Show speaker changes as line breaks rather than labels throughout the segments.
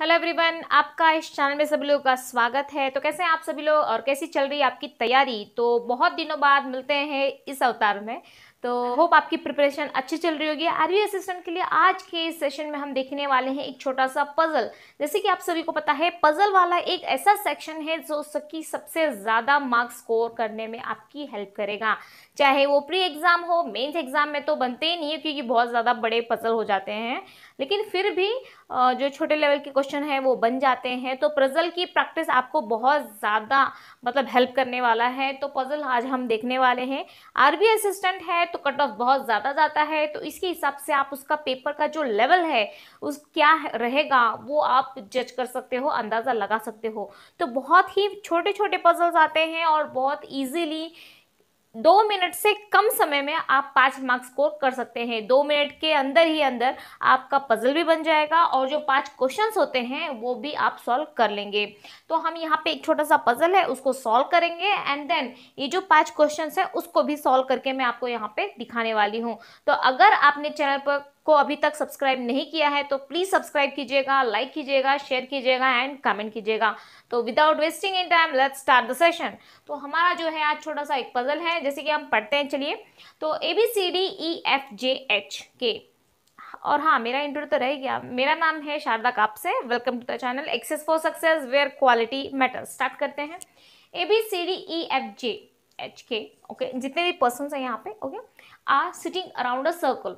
Hello everyone आपका इस channel में सभी लोगों का स्वागत है तो कैसे हैं आप सभी लोग और कैसी चल रही है आपकी तैयारी तो बहुत दिनों बाद मिलते हैं इस अवतार में तो होप आपकी प्रिपरेशन अच्छी चल रही होगी आर असिस्टेंट के लिए आज के इस सेशन में हम देखने वाले हैं एक छोटा सा पजल जैसे कि आप सभी को पता है पजल वाला एक ऐसा सेक्शन है जो सबकी सबसे ज़्यादा मार्क्स स्कोर करने में आपकी हेल्प करेगा चाहे वो प्री एग्ज़ाम हो मेन्स एग्ज़ाम में तो बनते ही नहीं है क्योंकि बहुत ज़्यादा बड़े पजल हो जाते हैं लेकिन फिर भी जो छोटे लेवल के क्वेश्चन है वो बन जाते हैं तो प्रजल की प्रैक्टिस आपको बहुत ज़्यादा मतलब हेल्प करने वाला है तो पजल आज हम देखने वाले हैं आरबी असिस्टेंट है तो कट ऑफ बहुत ज़्यादा जाता है तो इसके हिसाब से आप उसका पेपर का जो लेवल है उस क्या रहेगा वो आप जज कर सकते हो अंदाज़ा लगा सकते हो तो बहुत ही छोटे छोटे पजल्स आते हैं और बहुत ईजीली दो मिनट से कम समय में आप पाँच मार्क्स स्कोर कर सकते हैं दो मिनट के अंदर ही अंदर आपका पजल भी बन जाएगा और जो पाँच क्वेश्चंस होते हैं वो भी आप सॉल्व कर लेंगे तो हम यहाँ पे एक छोटा सा पजल है उसको सॉल्व करेंगे एंड देन ये जो पाँच क्वेश्चन है उसको भी सॉल्व करके मैं आपको यहाँ पर दिखाने वाली हूँ तो अगर आपने चैनल पर को अभी तक सब्सक्राइब नहीं किया है तो प्लीज़ सब्सक्राइब कीजिएगा लाइक कीजिएगा शेयर कीजिएगा एंड कमेंट कीजिएगा तो without wasting in time let start the session तो हमारा जो है आज छोटा सा एक पजल है जैसे कि हम पढ़ते हैं चलिए तो A B C D E F J H K और हाँ मेरा इंटरव्यू तो रह गया मेरा नाम है Sharda Kapse welcome to the channel access for success where quality matter start करते हैं A B C D E F J H K okay जितने भी पर्सन हैं यहाँ पे okay are sitting around a circle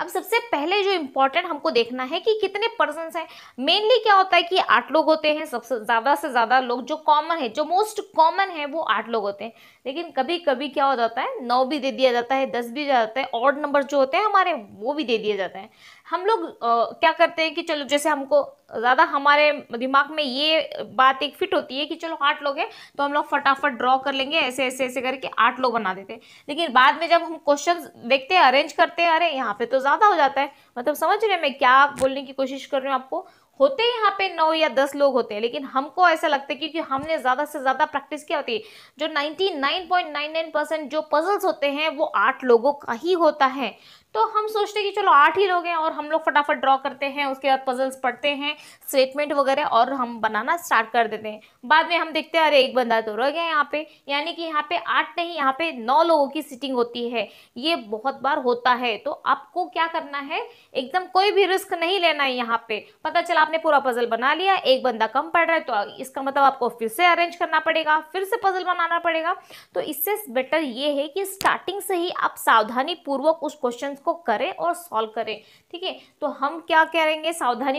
अब सबसे पहले जो इम्पोर्टेंट हमको देखना है कि कितने पर्सन हैं मेनली क्या होता है कि आठ लोग होते हैं सबसे ज़्यादा से ज़्यादा लोग जो कॉमन है जो मोस्ट कॉमन है वो आठ लोग होते हैं लेकिन कभी कभी क्या हो जाता है नौ भी दे दिया जाता है दस भी दिया जाता है ऑड नंबर जो होते हैं हमारे वो भी दे दिए जाते हैं हम लोग आ, क्या करते हैं कि चलो जैसे हमको ज़्यादा हमारे दिमाग में ये बात एक फिट होती है कि चलो आठ लोग हैं तो हम लोग फटाफट ड्रॉ कर लेंगे ऐसे ऐसे ऐसे करके आठ लोग बना देते हैं लेकिन बाद में जब हम क्वेश्चन देखते हैं अरेंज करते हैं अरे यहाँ पे तो ज़्यादा हो जाता है मतलब समझ रहे हैं मैं क्या बोलने की कोशिश कर रही हूँ आपको होते यहाँ पे नौ या दस लोग होते हैं लेकिन हमको ऐसा लगता है क्योंकि हमने ज़्यादा से ज़्यादा प्रैक्टिस किया होती है जो 99.99 परसेंट जो पजल्स होते हैं वो आठ लोगों का ही होता है तो हम सोचते हैं कि चलो आठ ही लोग हैं और हम लोग फटाफट ड्रॉ करते हैं उसके बाद पजल्स पढ़ते हैं स्टेटमेंट वगैरह और हम बनाना स्टार्ट कर देते हैं बाद में हम देखते हैं अरे एक बंदा तो रह गया यहाँ पे यानी कि यहाँ पे आठ नहीं यहाँ पे नौ लोगों की सीटिंग होती है ये बहुत बार होता है तो आपको क्या करना है एकदम कोई भी रिस्क नहीं लेना है यहाँ पे पता चला आपने पूरा पजल बना लिया एक बंदा कम पड़ रहा है तो इसका मतलब आपको फिर से अरेंज करना पड़ेगा फिर से पजल बनाना पड़ेगा तो इससे बेटर ये है कि स्टार्टिंग से ही आप सावधानी पूर्वक उस क्वेश्चन इसको करें और सॉल्व करें ठीक है तो हम क्या करेंगे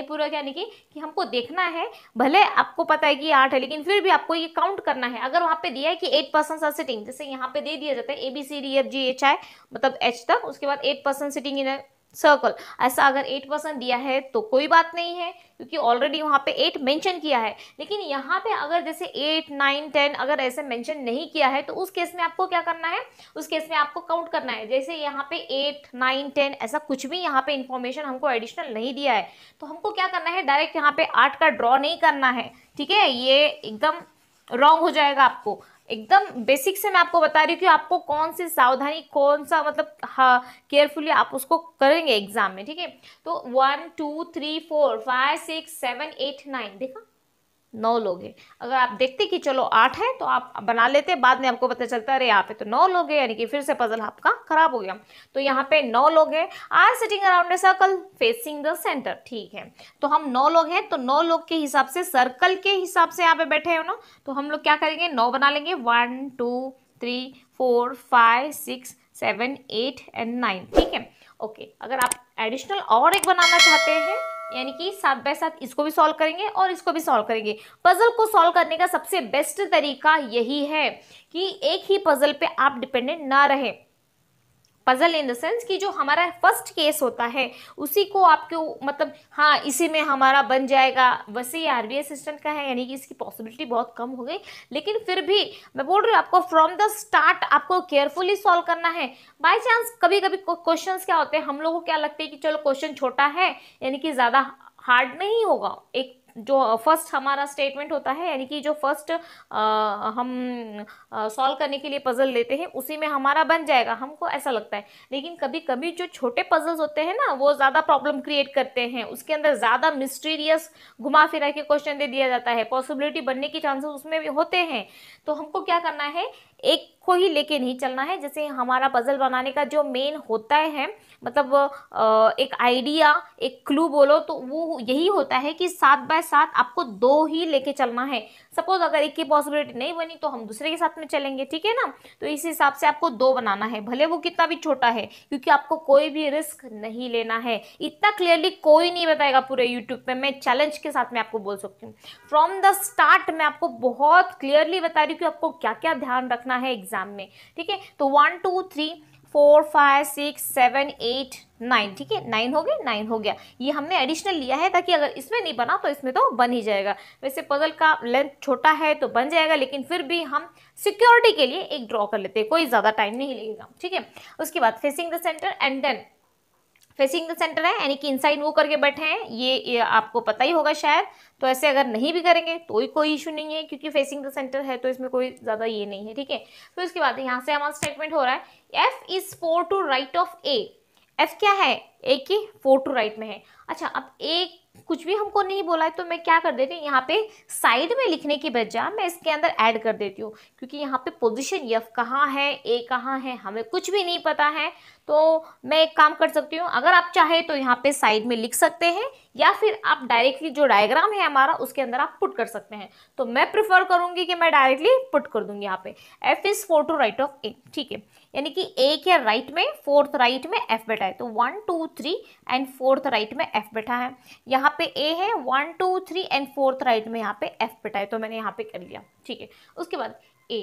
पूर्वक यानी कि कि हमको देखना है भले आपको पता है कि आठ है लेकिन फिर भी आपको ये काउंट करना है अगर वहाँ पे दिया है कि एट परसेंट आर सिटिंग जैसे यहाँ पे दे दिया जाता है A B C D F G H I मतलब एच तक उसके बाद eight percent sitting in circle ऐसा अगर एट परसेंट दिया है तो कोई बात नहीं है क्योंकि ऑलरेडी वहाँ पे एट मेंशन किया है लेकिन यहाँ पे अगर जैसे एट नाइन टेन अगर ऐसे मेंशन नहीं किया है तो उस केस में आपको क्या करना है उस केस में आपको काउंट करना है जैसे यहाँ पे एट नाइन टेन ऐसा कुछ भी यहाँ पे इन्फॉर्मेशन हमको एडिशनल नहीं दिया है तो हमको क्या करना है डायरेक्ट यहाँ पे आठ का ड्रॉ नहीं करना है ठीक है ये एकदम रॉन्ग हो जाएगा आपको एकदम बेसिक से मैं आपको बता रही हूँ कि आपको कौन सी सावधानी कौन सा मतलब हाँ केयरफुली आप उसको करेंगे एग्जाम में ठीक है तो one two three four five six seven eight nine देखा नौ लोग हैं अगर आप देखते कि चलो आठ है तो आप बना लेते बाद में आपको पता चलता है अरे यहाँ पे तो नौ लोग हैं यानी कि फिर से पजल आपका खराब हो गया तो यहाँ पे नौ लोग हैं are sitting around circle facing the centre ठीक है तो हम नौ लोग हैं तो नौ लोग के हिसाब से सर्कल के हिसाब से यहाँ पे बैठे हो ना तो हम लोग क्या करेंगे नौ बना लेंगे one two three four five six seven eight and nine ठीक है ओके अगर आप एडिशनल और एक बनाना चाहते हैं यानी कि सात बाय साथ इसको भी सॉल्व करेंगे और इसको भी सॉल्व करेंगे पजल को सॉल्व करने का सबसे बेस्ट तरीका यही है कि एक ही पजल पे आप डिपेंडेंट ना रहें पजल इन द सेंस कि जो हमारा फर्स्ट केस होता है उसी को आपके मतलब हाँ इसी में हमारा बन जाएगा वैसे ही आर असिस्टेंट का है यानी कि इसकी पॉसिबिलिटी बहुत कम हो गई लेकिन फिर भी मैं बोल रही हूँ आपको फ्रॉम द स्टार्ट आपको केयरफुली सॉल्व करना है बाई चांस कभी कभी क्वेश्चन क्या होते हैं हम लोगों को क्या लगता है कि चलो क्वेश्चन छोटा है यानी कि ज़्यादा हार्ड नहीं होगा एक जो फर्स्ट हमारा स्टेटमेंट होता है यानी कि जो फर्स्ट हम सॉल्व करने के लिए पजल लेते हैं उसी में हमारा बन जाएगा हमको ऐसा लगता है लेकिन कभी कभी जो छोटे पजल्स होते हैं ना वो ज़्यादा प्रॉब्लम क्रिएट करते हैं उसके अंदर ज़्यादा मिस्टीरियस घुमा फिरा के क्वेश्चन दे दिया जाता है पॉसिबिलिटी बनने के चांसेस उसमें भी होते हैं तो हमको क्या करना है एक को ही लेके नहीं चलना है जैसे हमारा पजल बनाने का जो मेन होता है मतलब एक आइडिया एक क्लू बोलो तो वो यही होता है कि सात बाय सात आपको दो ही लेके चलना है सपोज अगर एक की पॉसिबिलिटी नहीं बनी तो हम दूसरे के साथ में चलेंगे ठीक है ना तो इस हिसाब से आपको दो बनाना है भले वो कितना भी छोटा है क्योंकि आपको कोई भी रिस्क नहीं लेना है इतना क्लियरली कोई नहीं बताएगा पूरे यूट्यूब पे मैं चैलेंज के साथ में आपको बोल सकती हूँ फ्रॉम द स्टार्ट मैं आपको बहुत क्लियरली बता रही हूँ कि आपको क्या क्या ध्यान रखना है एग्जाम में ठीक है तो one two three four five six seven eight nine ठीक है नाइन हो गया नाइन हो गया ये हमने एडिशनल लिया है ताकि अगर इसमें नहीं बना तो इसमें तो बन ही जाएगा वैसे पजल का लेंथ छोटा है तो बन जाएगा लेकिन फिर भी हम सिक्योरिटी के लिए एक ड्रॉ कर लेते हैं कोई ज़्यादा टाइम नहीं लगेगा ठीक है उसके बाद facing the centre and then facing the centre है यानी कि इनसाइड वो करके बैठे हैं ये, ये आपको पता ही होगा शायद तो ऐसे अगर नहीं भी करेंगे तो ही कोई इशू नहीं है क्योंकि फेसिंग द सेंटर है तो इसमें कोई ज़्यादा ये नहीं है ठीक है फिर उसके बाद यहाँ से हमारा स्टेटमेंट हो रहा है F is four to right of A F क्या है ए की फोर टू राइट में है अच्छा अब ए कुछ भी हमको नहीं बोला है तो मैं क्या कर देती हूँ यहाँ पे साइड में लिखने के बजाय मैं इसके अंदर ऐड कर देती हूँ क्योंकि यहाँ पे पोजीशन यफ कहाँ है ए कहाँ है हमें कुछ भी नहीं पता है तो मैं एक काम कर सकती हूँ अगर आप चाहे तो यहाँ पे साइड में लिख सकते हैं या फिर आप डायरेक्टली जो डायग्राम है हमारा उसके अंदर आप पुट कर सकते हैं तो मैं प्रिफर करूँगी कि मैं डायरेक्टली पुट कर दूँगी यहाँ पे F is fourth to right of A ठीक है यानी कि ए के राइट में फोर्थ राइट में एफ बैठा है तो one two three and fourth right में एफ बैठा है यहाँ पे ए है one two three and fourth right में यहाँ पे एफ बैठा है तो मैंने यहाँ पे कर लिया ठीक है उसके बाद ए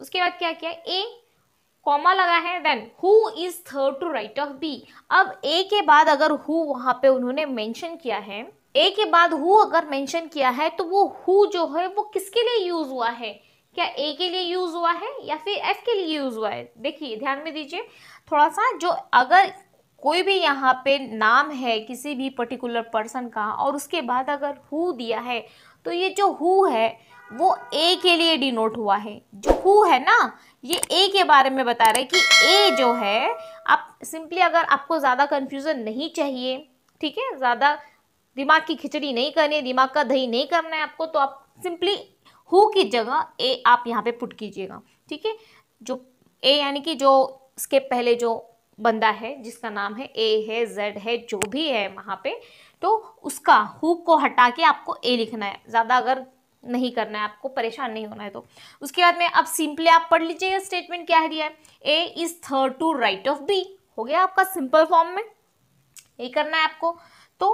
उसके बाद क्या किया ए कॉमा लगा है then who is third to right of B अब ए के बाद अगर हु वहाँ पे उन्होंने मैंशन किया है ए के बाद हु अगर मेंशन किया है तो वो हु जो है वो किसके लिए यूज हुआ है क्या ए के लिए यूज़ हुआ है या फिर एफ के लिए यूज़ हुआ है देखिए ध्यान में दीजिए थोड़ा सा जो अगर कोई भी यहाँ पे नाम है किसी भी पर्टिकुलर पर्सन का और उसके बाद अगर हु दिया है तो ये जो हु है वो ए के लिए डिनोट हुआ है जो हु है ना ये ए के बारे में बता रहे कि ए जो है आप सिंपली अगर आपको ज़्यादा कन्फ्यूज़न नहीं चाहिए ठीक है ज़्यादा दिमाग की खिचड़ी नहीं करनी दिमाग का दही नहीं करना है आपको तो आप सिंपली हु की जगह ए आप यहाँ पे पुट कीजिएगा ठीक है जो ए यानी कि जो इसके पहले जो बंदा है जिसका नाम है ए है जेड है जो भी है वहाँ पे तो उसका हु को हटा के आपको ए लिखना है ज़्यादा अगर नहीं करना है आपको परेशान नहीं होना है तो उसके बाद में अब सिंपली आप पढ़ लीजिएगा स्टेटमेंट क्या है दिया है A is third to right of B हो गया आपका सिंपल फॉर्म में ये करना है आपको तो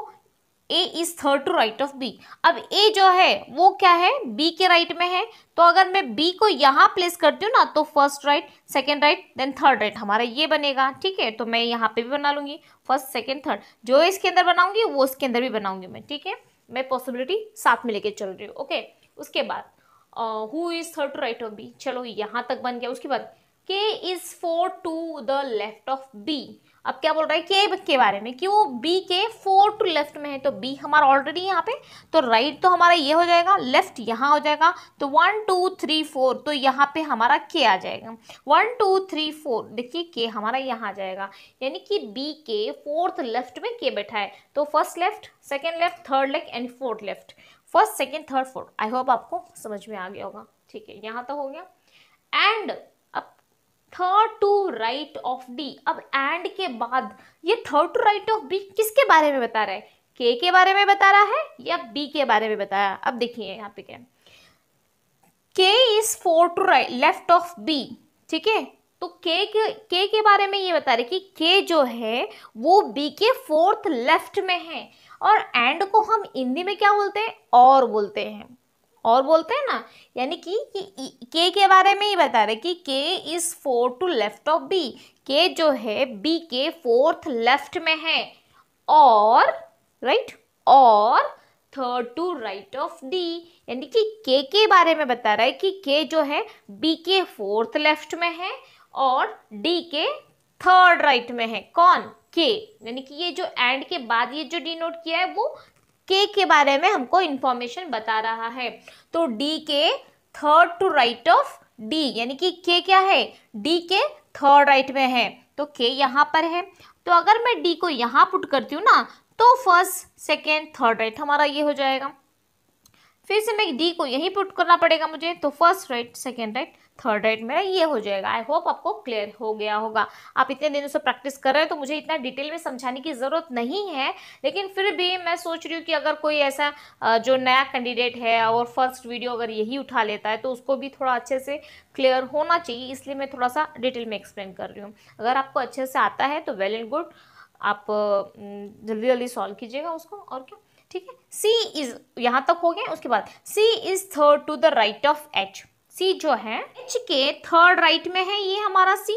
A is third to right of B अब ए जो है वो क्या है बी के राइट right में है तो अगर मैं बी को यहाँ प्लेस करती हूँ ना तो first right second right then third right हमारा ये बनेगा ठीक है तो मैं यहाँ पे भी बना लूंगी फर्स्ट सेकेंड थर्ड जो इसके अंदर बनाऊंगी वो इसके अंदर भी बनाऊंगी मैं ठीक है मैं पॉसिबिलिटी साथ में लेके चल रही हूँ ओके उसके बाद who is third to right of B चलो यहाँ तक बन गया उसके बाद K is four to the left of B अब क्या बोल रहा है के के बारे में क्यों बी के फोर टू लेफ्ट में है तो बी हमारा ऑलरेडी यहाँ पे तो राइट तो हमारा ये हो जाएगा लेफ्ट यहाँ हो जाएगा तो वन टू थ्री फोर तो यहाँ पे हमारा के आ जाएगा वन टू थ्री फोर देखिए के हमारा यहाँ आ जाएगा यानी कि बी के फोर्थ लेफ्ट में के बैठा है तो first left second left third left and fourth left first second third fourth I hope आपको समझ में आ गया होगा ठीक है यहाँ तो हो गया and third to right of D अब एंड के बाद ये third to right of B किसके बारे में बता रहा है के के बारे में बता रहा है या बी के बारे में बताया अब देखिए यहाँ पे क्या K is four to right left of B ठीक है तो के के के बारे में ये बता रहे कि के जो है वो बी के फोर्थ लेफ्ट में है और एंड को हम हिंदी में क्या बोलते हैं और बोलते हैं और बोलते हैं ना यानी कि के के बारे में ही बता रहे कि K is four to left of B के जो है बी के फोर्थ लेफ्ट में है और राइट और third to right of D यानी कि के के बारे में बता रहा है कि के जो है बी के फोर्थ लेफ्ट में है और डी के थर्ड राइट में है कौन के यानी कि ये जो एंड के बाद ये जो डिनोट किया है वो के के बारे में हमको इंफॉर्मेशन बता रहा है तो डी के third to right of D यानी कि के क्या है डी के थर्ड राइट में है तो के यहाँ पर है तो अगर मैं डी को यहाँ पुट करती हूँ ना तो फर्स्ट सेकेंड थर्ड राइट हमारा ये हो जाएगा फिर से मैं डी को यहीं पुट करना पड़ेगा मुझे तो first right second right third right मेरा ये हो जाएगा आई होप आपको क्लियर हो गया होगा आप इतने दिनों से प्रैक्टिस कर रहे हैं तो मुझे इतना डिटेल में समझाने की ज़रूरत नहीं है लेकिन फिर भी मैं सोच रही हूँ कि अगर कोई ऐसा जो नया कैंडिडेट है और फर्स्ट वीडियो अगर यही उठा लेता है तो उसको भी थोड़ा अच्छे से क्लियर होना चाहिए इसलिए मैं थोड़ा सा डिटेल में एक्सप्लेन कर रही हूँ अगर आपको अच्छे से आता है तो वेल एंड गुड आप जल्दी जल्दी सॉल्व कीजिएगा उसको और क्या ठीक है सी इज यहाँ तक हो गए उसके बाद C is third to the right of H C जो है एच के थर्ड राइट right में है ये हमारा सी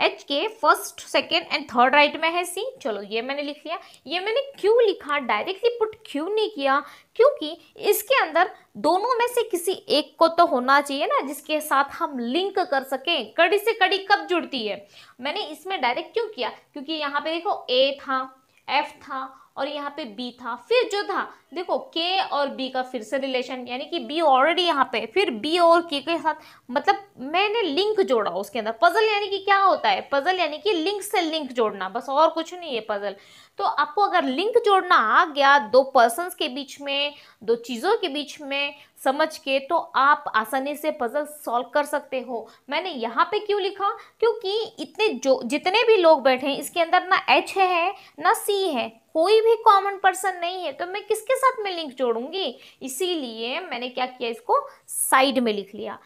एच के first second and third right में है सी चलो ये मैंने लिख लिया ये मैंने क्यू लिखा डायरेक्टली पुट क्यू नहीं किया क्योंकि इसके अंदर दोनों में से किसी एक को तो होना चाहिए ना जिसके साथ हम लिंक कर सकें कड़ी से कड़ी कब जुड़ती है मैंने इसमें डायरेक्ट क्यों किया क्योंकि यहाँ पे देखो ए था एफ था और यहाँ पे बी था फिर जो था देखो के और बी का फिर से रिलेशन यानी कि बी ऑलरेडी यहाँ पे फिर बी और के के साथ मतलब मैंने लिंक जोड़ा उसके अंदर पजल यानी कि क्या होता है पजल यानी कि लिंक से लिंक जोड़ना बस और कुछ नहीं है पजल तो आपको अगर लिंक जोड़ना आ गया दो पर्सनस के बीच में दो चीज़ों के बीच में समझ के तो आप आसानी से पजल सॉल्व कर सकते हो मैंने यहाँ पे क्यों लिखा क्योंकि इतने जो जितने भी लोग बैठे हैं इसके अंदर ना एच है ना सी है कोई भी कॉमन पर्सन नहीं है तो मैं किसके साथ में लिंक जोड़ूंगी इसीलिए मैंने क्या किया इसको साइड में लिख लिया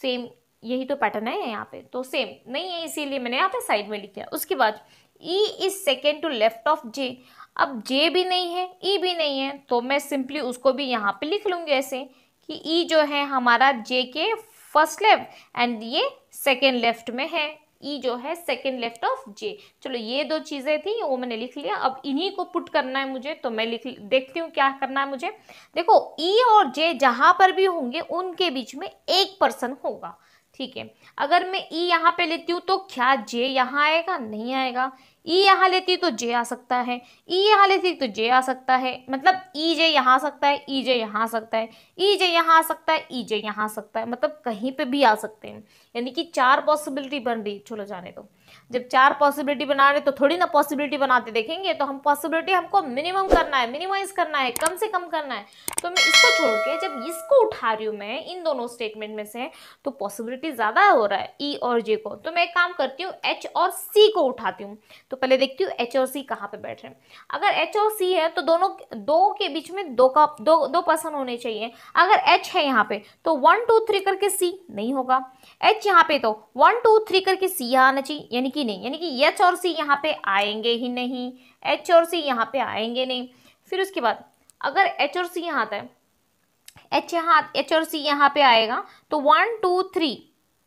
सेम यही तो पैटर्न है यहाँ पे तो सेम नहीं है इसीलिए मैंने यहाँ पे साइड में लिख लिया उसके बाद E is second to left of J अब जे भी नहीं है ई e भी नहीं है तो मैं सिंपली उसको भी यहाँ पे लिख लूँगी ऐसे कि ई e जो है हमारा जे के फर्स्ट लेफ्ट एंड ये सेकेंड लेफ्ट में है ई e जो है सेकेंड लेफ्ट ऑफ जे चलो ये दो चीज़ें थी वो मैंने लिख लिया अब इन्हीं को पुट करना है मुझे तो मैं लिख देखती हूँ क्या करना है मुझे देखो ई e और जे जहाँ पर भी होंगे उनके बीच में एक पर्सन होगा ठीक है अगर मैं ई e यहाँ पे लेती हूँ तो क्या जे यहाँ आएगा नहीं आएगा ई यहाँ लेती तो जे आ सकता है ई यहाँ लेती तो जे आ सकता है मतलब ई जे यहाँ आ सकता है ई जे यहाँ आ सकता है ई जे यहाँ आ सकता है ई जे यहाँ आ सकता है मतलब कहीं पे भी आ सकते हैं यानी कि चार पॉसिबिलिटी बन रही चलो जाने दो तो. जब चार पॉसिबिलिटी बना रहे तो थोड़ी ना पॉसिबिलिटी बनाते देखेंगे तो हम पॉसिबिलिटी हमको मिनिमम करना है मिनिमाइज करना है कम से कम करना है तो मैं इसको छोड़ के जब इसको उठा रही हूँ मैं इन दोनों स्टेटमेंट में से तो पॉसिबिलिटी ज़्यादा हो रहा है ई e और जे को तो मैं एक काम करती हूँ एच और सी को उठाती हूँ तो पहले देखती हूँ एच और सी कहाँ पर बैठ रहे हैं अगर एच और सी है तो दोनों दो के बीच में दो का दो दो पर्सन होने चाहिए अगर एच है यहाँ पे तो वन टू थ्री करके सी नहीं होगा एच यहाँ पे तो वन टू थ्री करके सी आना चाहिए यानी कि नहीं यानी कि एच और सी यहाँ पे आएंगे ही नहीं एच और सी यहाँ पे आएंगे नहीं फिर उसके बाद अगर एच और सी यहाँ आता है एच यहाँ एच और सी यहाँ पे आएगा तो वन टू थ्री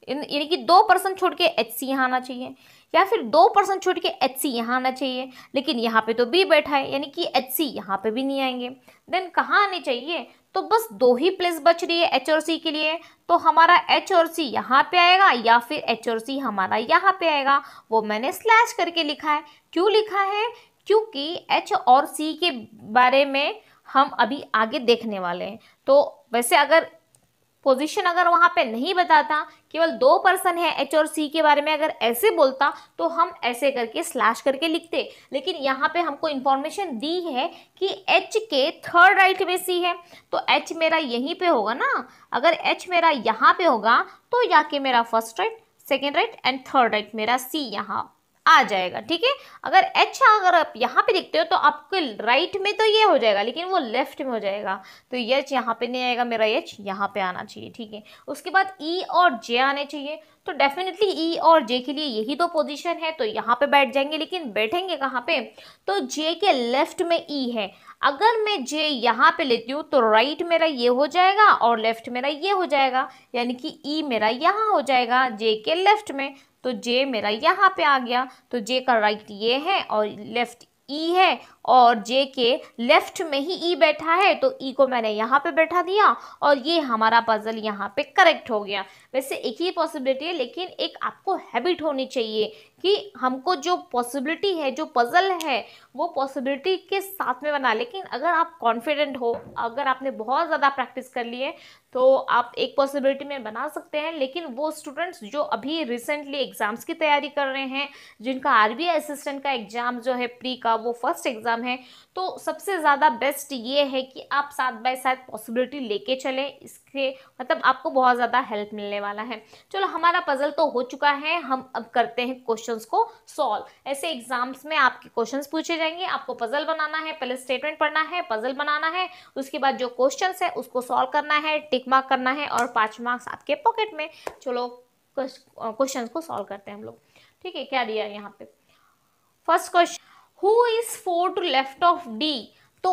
यानी कि दो परसेंट छोड़ के एच सी यहाँ आना चाहिए या फिर दो परसेंट छोड़ के एच सी यहाँ आना चाहिए लेकिन यहाँ पे तो बी बैठा है यानी कि एच सी यहाँ पे भी नहीं आएंगे देन कहाँ आने चाहिए तो बस दो ही प्लेस बच रही है एच और सी के लिए तो हमारा एच और सी यहाँ पे आएगा या फिर एच और सी हमारा यहाँ पे आएगा वो मैंने स्लैश करके लिखा है क्यों लिखा है क्योंकि एच और सी के बारे में हम अभी आगे देखने वाले हैं तो वैसे अगर पोजीशन अगर वहाँ पे नहीं बताता केवल दो पर्सन है एच और सी के बारे में अगर ऐसे बोलता तो हम ऐसे करके स्लैश करके लिखते लेकिन यहाँ पे हमको इन्फॉर्मेशन दी है कि एच के थर्ड राइट में सी है तो एच मेरा यहीं पे होगा ना अगर एच मेरा यहाँ पे होगा तो या के मेरा first right second right and third right मेरा सी यहाँ आ जाएगा ठीक है अगर एच अगर आप यहाँ पे देखते हो तो आपके राइट में तो ये हो जाएगा लेकिन वो लेफ्ट में हो जाएगा तो यच यहाँ पे नहीं आएगा मेरा यच यहाँ पे आना चाहिए ठीक है उसके बाद ई e और जे आने चाहिए तो डेफिनेटली ई e और जे के लिए यही दो पोजीशन है तो यहाँ पे बैठ जाएंगे लेकिन बैठेंगे कहाँ पे तो जे के लेफ्ट में ई e है अगर मैं जे यहाँ पे लेती हूँ तो राइट मेरा ये हो जाएगा और लेफ्ट मेरा ये हो जाएगा यानी कि ई e मेरा यहाँ हो जाएगा जे के लेफ्ट में तो जे मेरा यहाँ पे आ गया तो जे का राइट ये है और लेफ़्ट ई e है और जे के लेफ्ट में ही ई e बैठा है तो ई e को मैंने यहाँ पे बैठा दिया और ये हमारा पजल यहाँ पे करेक्ट हो गया वैसे एक ही पॉसिबिलिटी है लेकिन एक आपको हैबिट होनी चाहिए कि हमको जो पॉसिबिलिटी है जो पजल है वो पॉसिबिलिटी के साथ में बना लेकिन अगर आप कॉन्फिडेंट हो अगर आपने बहुत ज़्यादा प्रैक्टिस कर ली है तो आप एक पॉसिबिलिटी में बना सकते हैं लेकिन वो स्टूडेंट्स जो अभी रिसेंटली एग्ज़ाम्स की तैयारी कर रहे हैं जिनका आर असिस्टेंट का एग्ज़ाम जो है प्री का वो फर्स्ट एग्ज़ाम एग्ज़ाम है तो सबसे ज़्यादा बेस्ट ये है कि आप साथ बाय साथ पॉसिबिलिटी लेके चलें इसके मतलब आपको बहुत ज़्यादा हेल्प मिलने वाला है चलो हमारा पज़ल तो हो चुका है हम अब करते हैं क्वेश्चन को सॉल्व ऐसे एग्ज़ाम्स में आपके क्वेश्चन पूछे जाएंगे आपको पज़ल बनाना है पहले स्टेटमेंट पढ़ना है पज़ल बनाना है उसके बाद जो क्वेश्चन है उसको सॉल्व करना है टिक मार्क करना है और पाँच मार्क्स आपके पॉकेट में चलो क्वेश्चन को सॉल्व करते हैं हम लोग ठीक है क्या दिया यहाँ पे first question who is four to left of D तो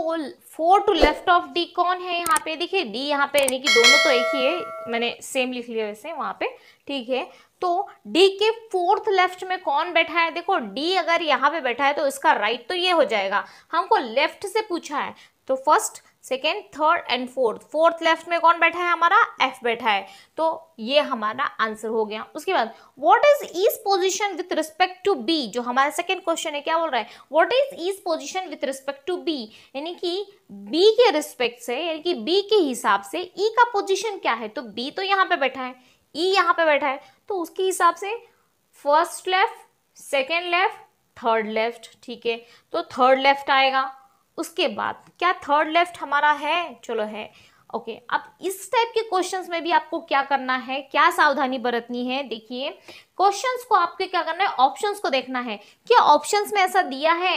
four to left of D कौन है यहाँ पे देखिए डी यहाँ पे यानी कि दोनों तो एक ही है मैंने सेम लिख लिया वैसे वहाँ पे ठीक है तो डी के फोर्थ लेफ्ट में कौन बैठा है देखो डी अगर यहाँ पे बैठा है तो इसका राइट right तो ये हो जाएगा हमको लेफ्ट से पूछा है तो first second third and fourth fourth left में कौन बैठा है हमारा एफ बैठा है तो ये हमारा आंसर हो गया उसके बाद what is E's position with respect to B जो हमारा सेकेंड क्वेश्चन है क्या बोल रहा है what is E's position with respect to B यानी कि बी के रिस्पेक्ट से यानी कि बी के हिसाब से ई e का पोजिशन क्या है तो बी तो यहाँ पे बैठा है ई e यहाँ पे बैठा है तो उसके हिसाब से first left second left third left ठीक है तो थर्ड लेफ्ट आएगा उसके बाद क्या थर्ड लेफ्ट हमारा है चलो है ओके okay, अब इस टाइप के क्वेश्चंस में भी आपको क्या करना है क्या सावधानी बरतनी है देखिए क्वेश्चंस को आपके क्या करना है ऑप्शंस को देखना है क्या ऑप्शंस में ऐसा दिया है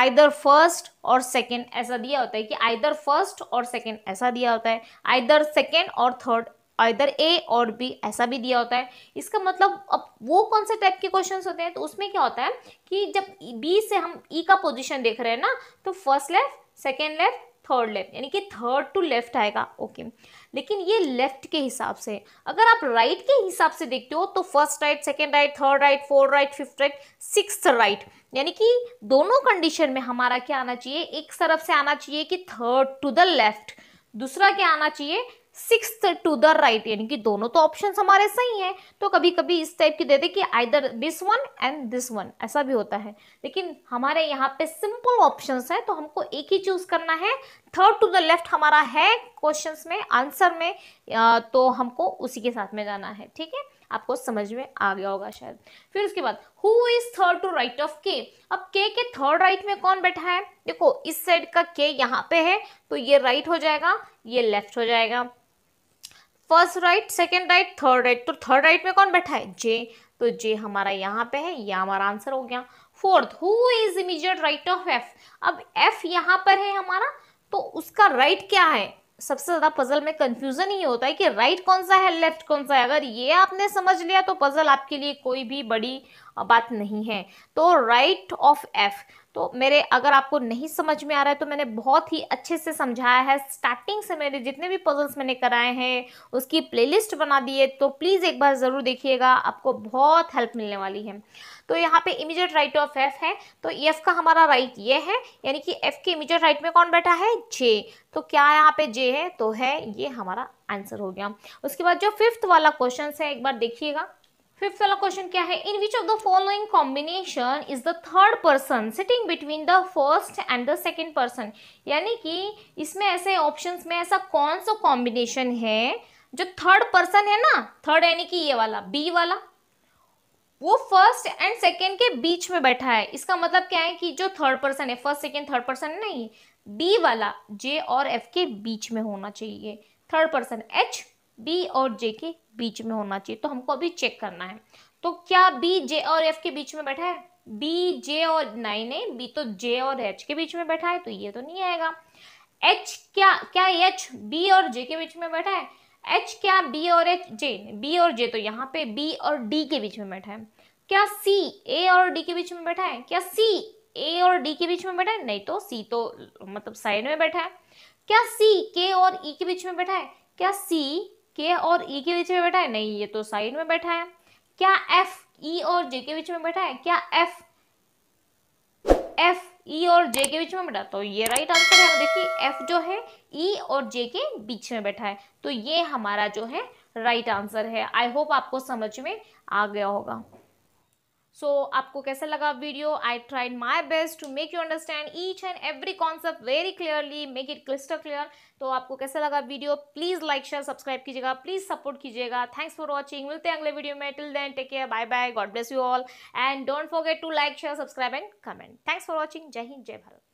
आइदर फर्स्ट और सेकेंड ऐसा दिया होता है कि आइदर फर्स्ट और सेकेंड ऐसा दिया होता है आइदर सेकेंड और थर्ड इधर ए और बी ऐसा भी दिया होता है इसका मतलब अब वो कौन से टाइप के क्वेश्चंस होते हैं तो उसमें क्या होता है कि जब बी से हम ई e का पोजीशन देख रहे हैं ना तो first left second left third left यानी कि थर्ड टू लेफ्ट आएगा ओके लेकिन ये लेफ्ट के हिसाब से अगर आप राइट right के हिसाब से देखते हो तो first right second right third right fourth right fifth right six right यानी कि दोनों कंडीशन में हमारा क्या आना चाहिए एक तरफ से आना चाहिए कि थर्ड टू द लेफ्ट दूसरा क्या आना चाहिए सिक्स टू द राइट यानी कि दोनों तो ऑप्शन हमारे सही हैं तो कभी कभी इस टाइप की दे दे कि either this one and this one ऐसा भी होता है लेकिन हमारे यहाँ पे सिंपल ऑप्शन है तो हमको एक ही चूज करना है थर्ड टू द लेफ्ट हमारा है क्वेश्चन में आंसर में तो हमको उसी के साथ में जाना है ठीक है आपको समझ में आ गया होगा शायद फिर उसके बाद who is third to right of K अब के के थर्ड राइट में कौन बैठा है देखो इस साइड का के यहाँ पे है तो ये राइट right हो जाएगा ये लेफ्ट हो जाएगा first right second right third right तो थर्ड राइट में कौन बैठा है जे तो जे हमारा यहाँ पे है ये हमारा आंसर हो गया fourth who is immediate right of F अब एफ यहाँ पर है हमारा तो उसका राइट right क्या है सबसे ज़्यादा पजल में कंफ्यूजन ही होता है कि राइट right कौन सा है लेफ्ट कौन सा है अगर ये आपने समझ लिया तो पजल आपके लिए कोई भी बड़ी बात नहीं है तो राइट ऑफ एफ तो मेरे अगर आपको नहीं समझ में आ रहा है तो मैंने बहुत ही अच्छे से समझाया है स्टार्टिंग से मेरे जितने भी पजल्स मैंने कराए हैं उसकी प्लेलिस्ट बना दी है तो प्लीज़ एक बार ज़रूर देखिएगा आपको बहुत हेल्प मिलने वाली है तो यहाँ पे इमीजिएट राइट ऑफ एफ है तो एफ का हमारा राइट ये है यानी कि एफ के इमीजिएट राइट में कौन बैठा है जे तो क्या यहाँ पे जे है तो है ये हमारा आंसर हो गया उसके बाद जो फिफ्थ वाला क्वेश्चन है एक बार देखिएगा फिफ्थ वाला क्वेश्चन क्या है in which of the following combination is the third person sitting between the first and the second person यानी कि इसमें ऐसे ऑप्शन में ऐसा कौन सा कॉम्बिनेशन है जो थर्ड पर्सन है ना थर्ड यानी कि ये वाला बी वाला वो फर्स्ट एंड सेकेंड के बीच में बैठा है इसका मतलब क्या है कि जो थर्ड पर्सन है फर्स्ट सेकेंड थर्ड पर्सन नहीं बी वाला जे और एफ के बीच में होना चाहिए थर्ड पर्सन एच बी और जे के बीच में होना चाहिए तो हमको अभी चेक करना है तो क्या बी जे और एफ के बीच में बैठा है बी जे और नहीं नहीं बी तो जे और एच के बीच में बैठा है तो ये तो नहीं आएगा एच क्या क्या एच बी और जे के बीच में बैठा है एच क्या बी और एच जे बी और जे तो यहाँ पे बी और डी के बीच में बैठा है क्या सी ए और डी के बीच में बैठा है क्या सी ए और डी के बीच में बैठा है नहीं तो सी तो मतलब साइड में बैठा है क्या सी के और ई e के बीच में बैठा है क्या सी के और ई e के बीच में बैठा है नहीं ये तो साइड में बैठा है क्या एफ ई e और जे के बीच में बैठा है क्या एफ एफ ई और जे के बीच में बैठा तो ये राइट आंसर है देखिए एफ जो है ई e और जे के बीच में बैठा है तो ये हमारा जो है राइट आंसर है आई होप आपको समझ में आ गया होगा सो so, आपको कैसा लगा video I tried my best to make you understand each and every concept very clearly make it crystal clear तो आपको कैसा लगा video please like share subscribe कीजिएगा प्लीज़ सपोर्ट कीजिएगा थैंक्स फॉर वॉचिंग मिलते हैं अगले वीडियो में till then take care bye bye God bless you all and don't forget to like share subscribe and comment thanks for watching जय हिंद जय भारत